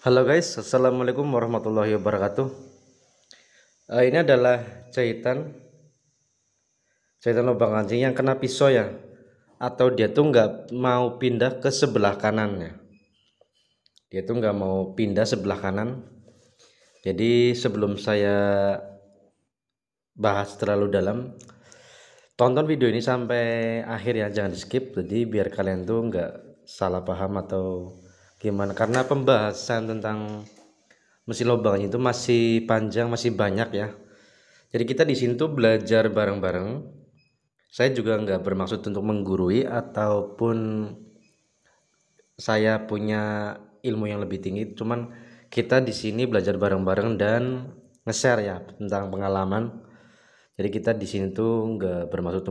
Halo guys, assalamualaikum warahmatullahi wabarakatuh. Eh, ini adalah jahitan, jahitan lubang anjing yang kena pisau ya, atau dia tuh nggak mau pindah ke sebelah kanannya. Dia tuh nggak mau pindah sebelah kanan. Jadi sebelum saya bahas terlalu dalam, tonton video ini sampai akhir ya, jangan di skip. Jadi biar kalian tuh nggak salah paham atau gimana karena pembahasan tentang mesin lubang itu masih panjang masih banyak ya jadi kita di sini tuh belajar bareng-bareng saya juga nggak bermaksud untuk menggurui ataupun saya punya ilmu yang lebih tinggi cuman kita di sini belajar bareng-bareng dan nge-share ya tentang pengalaman jadi kita di sini tuh nggak bermaksud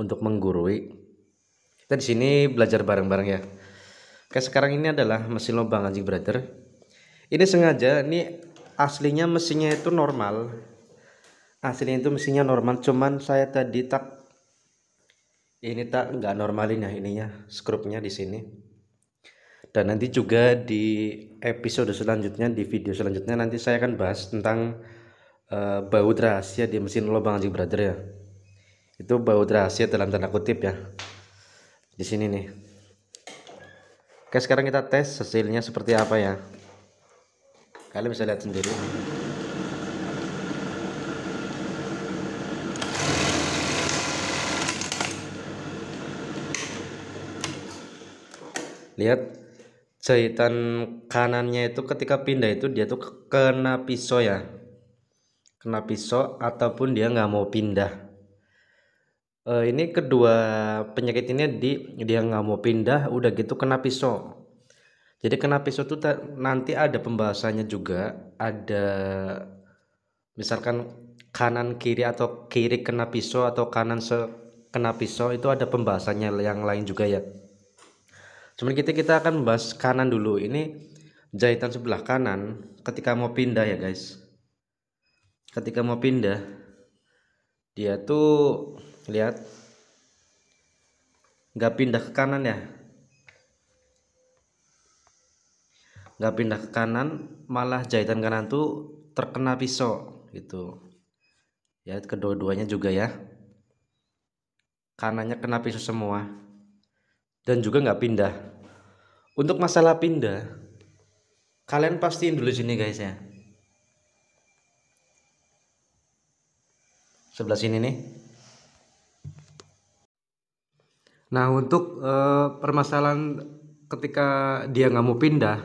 untuk menggurui kita di sini belajar bareng-bareng ya kayak sekarang ini adalah mesin lubang anjing brother ini sengaja ini aslinya mesinnya itu normal aslinya itu mesinnya normal cuman saya tadi tak ini tak nggak normalin ya ininya skrupnya di sini dan nanti juga di episode selanjutnya di video selanjutnya nanti saya akan bahas tentang uh, eh, baut rahasia di mesin lubang anjing brother ya itu baut rahasia dalam tanda kutip ya di sini nih Oke sekarang kita tes hasilnya seperti apa ya Kalian bisa lihat sendiri Lihat jahitan kanannya itu ketika pindah itu dia tuh kena pisau ya Kena pisau ataupun dia nggak mau pindah uh, ini kedua penyakit ini di dia nggak mau pindah, udah gitu kena pisau. Jadi kena pisau tuh nanti ada pembahasannya juga, ada misalkan kanan kiri atau kiri kena pisau atau kanan se kena pisau itu ada pembahasannya yang lain juga ya. Cuman kita kita akan membahas kanan dulu. Ini jahitan sebelah kanan ketika mau pindah ya guys. Ketika mau pindah dia tuh lihat nggak pindah ke kanan ya nggak pindah ke kanan malah jahitan kanan tuh terkena pisau gitu ya kedua-duanya juga ya kanannya kena pisau semua dan juga nggak pindah untuk masalah pindah kalian pastiin dulu sini guys ya sebelah sini nih Nah untuk uh, permasalahan ketika dia nggak mau pindah,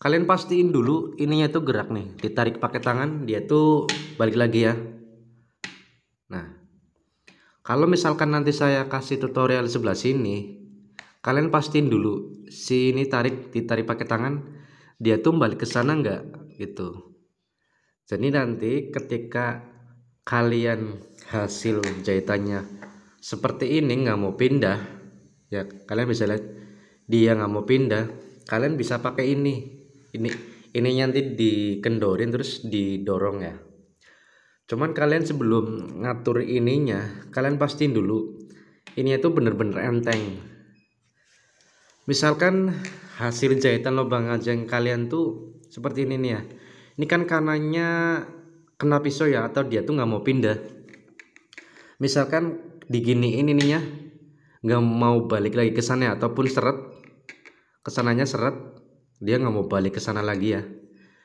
kalian pastiin dulu ininya tuh gerak nih, ditarik pakai tangan dia tuh balik lagi ya. Nah kalau misalkan nanti saya kasih tutorial sebelah sini, kalian pastiin dulu si ini tarik ditarik pakai tangan dia tuh balik ke sana nggak gitu. Jadi nanti ketika kalian hasil jahitannya seperti ini nggak mau pindah ya kalian bisa lihat dia nggak mau pindah kalian bisa pakai ini ini ini nanti dikendorin terus didorong ya cuman kalian sebelum ngatur ininya kalian pastiin dulu ini itu bener-bener enteng misalkan hasil jahitan lubang aja yang kalian tuh seperti ini nih ya ini kan kanannya kena pisau ya atau dia tuh nggak mau pindah misalkan diginiin ya, nggak mau balik lagi ke sana ataupun seret kesananya seret dia nggak mau balik ke sana lagi ya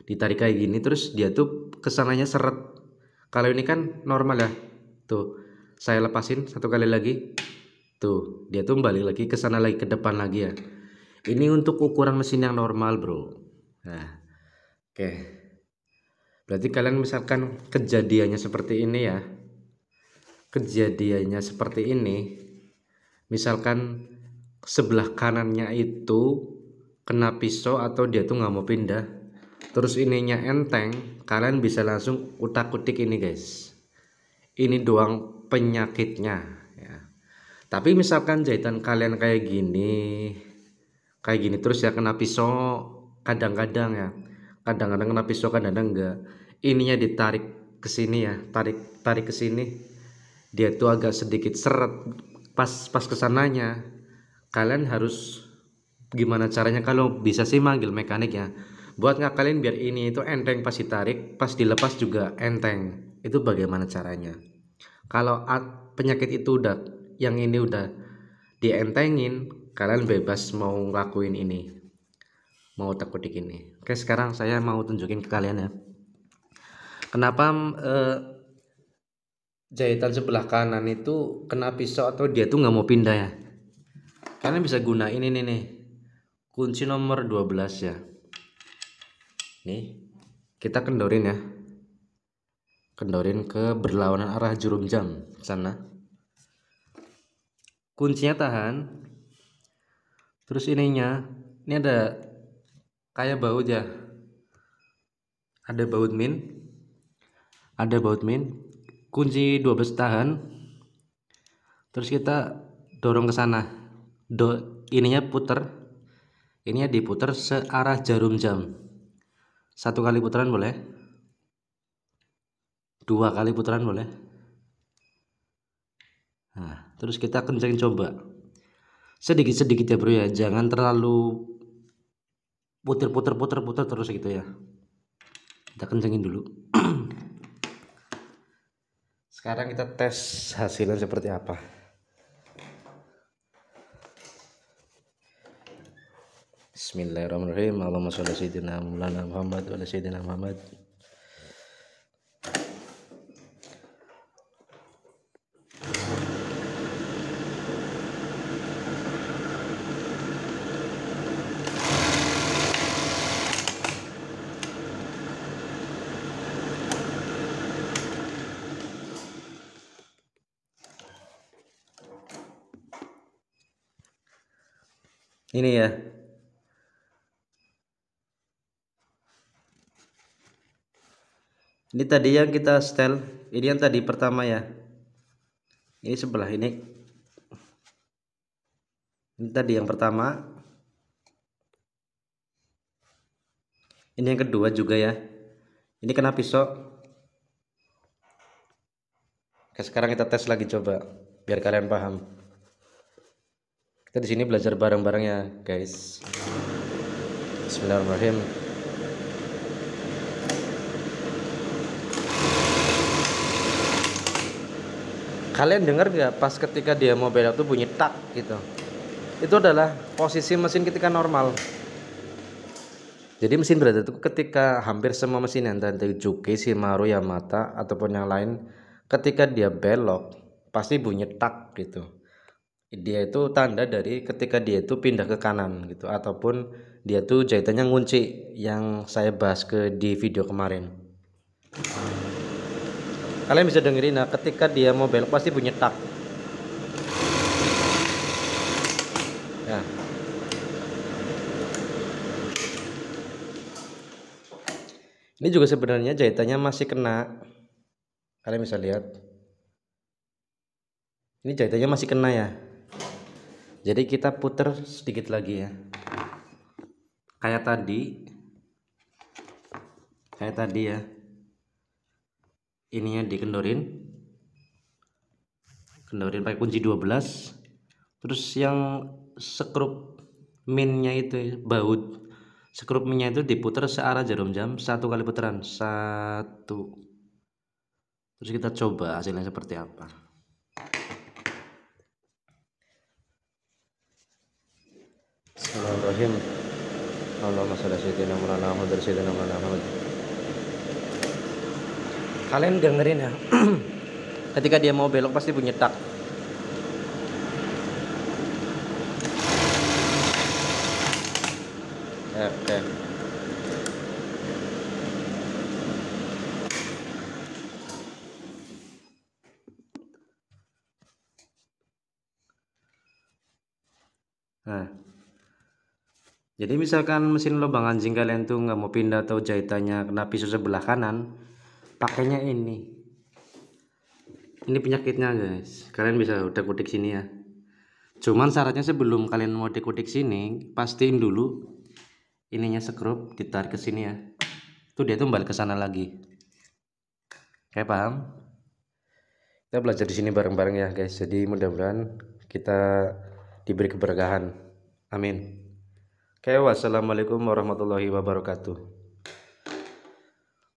ditarik kayak gini terus dia tuh kesananya seret kalau ini kan normal ya tuh saya lepasin satu kali lagi tuh dia tuh balik lagi ke sana lagi ke depan lagi ya ini untuk ukuran mesin yang normal bro nah oke okay. berarti kalian misalkan kejadiannya seperti ini ya kejadiannya seperti ini misalkan sebelah kanannya itu kena pisau atau dia tuh nggak mau pindah terus ininya enteng kalian bisa langsung utak-utik ini guys ini doang penyakitnya ya. tapi misalkan jahitan kalian kayak gini kayak gini terus ya kena pisau kadang-kadang ya kadang-kadang kena pisau kadang-kadang enggak ininya ditarik ke sini ya tarik tarik ke sini dia itu agak sedikit seret pas pas kesananya kalian harus gimana caranya kalau bisa sih manggil mekanik ya buat kalian biar ini itu enteng pas ditarik pas dilepas juga enteng itu bagaimana caranya kalau penyakit itu udah yang ini udah dientengin kalian bebas mau ngelakuin ini mau takut ini oke sekarang saya mau tunjukin ke kalian ya kenapa uh, jahitan sebelah kanan itu kena pisau atau dia tuh nggak mau pindah ya karena bisa gunain ini nih kunci nomor 12 ya nih kita kendorin ya kendorin ke berlawanan arah jurum jam sana kuncinya tahan terus ininya ini ada kayak baut ya ada baut min ada baut min kunci 12 tahan terus kita dorong ke sana do ininya puter ini diputar searah jarum jam satu kali putaran boleh dua kali putaran boleh nah terus kita kencengin coba sedikit-sedikit ya bro ya jangan terlalu puter-puter puter-puter terus gitu ya kita kencengin dulu Sekarang kita tes hasilnya seperti apa. Bismillahirrahmanirrahim. Allahumma sholli sayyidina Muhammad wa ala sayyidina Muhammad. Ini ya. Ini tadi yang kita setel, ini yang tadi pertama ya. Ini sebelah ini. Ini tadi yang pertama. Ini yang kedua juga ya. Ini kena pisau. Oke, sekarang kita tes lagi coba biar kalian paham. Kita di sini belajar bareng-bareng ya, guys. Bismillahirrahmanirrahim. Kalian dengar gak pas ketika dia mau belok tuh bunyi tak gitu. Itu adalah posisi mesin ketika normal. Jadi mesin berada itu ketika hampir semua mesin yang tadi Juki, Shimaru, Yamata ataupun yang lain ketika dia belok pasti bunyi tak gitu dia itu tanda dari ketika dia itu pindah ke kanan gitu ataupun dia itu jahitannya ngunci yang saya bahas ke di video kemarin kalian bisa dengerin nah ketika dia mau belok pasti bunyi tak nah. ini juga sebenarnya jahitannya masih kena kalian bisa lihat ini jahitannya masih kena ya jadi kita putar sedikit lagi ya kayak tadi kayak tadi ya ininya dikendorin kendorin pakai kunci 12 terus yang sekrup minnya itu baut sekrup minnya itu diputar searah jarum jam satu kali putaran satu terus kita coba hasilnya seperti apa Bismillahirrahmanirrahim. Allahumma shalli sayyidina Maulana Ahmad sayyidina Maulana Ahmad. Kalian dengerin ya. Ketika dia mau belok pasti bunyi tak. Ya, oke. Okay. Nah, jadi misalkan mesin lubang anjing kalian tuh nggak mau pindah atau jahitannya kena pisau sebelah kanan pakainya ini ini penyakitnya guys kalian bisa udah kutik sini ya cuman syaratnya sebelum kalian mau dikutik sini pastiin dulu ininya sekrup ditarik ke sini ya tuh dia tuh balik ke sana lagi kayak paham kita belajar di sini bareng-bareng ya guys jadi mudah-mudahan kita diberi keberkahan amin Oke, wassalamualaikum warahmatullahi wabarakatuh.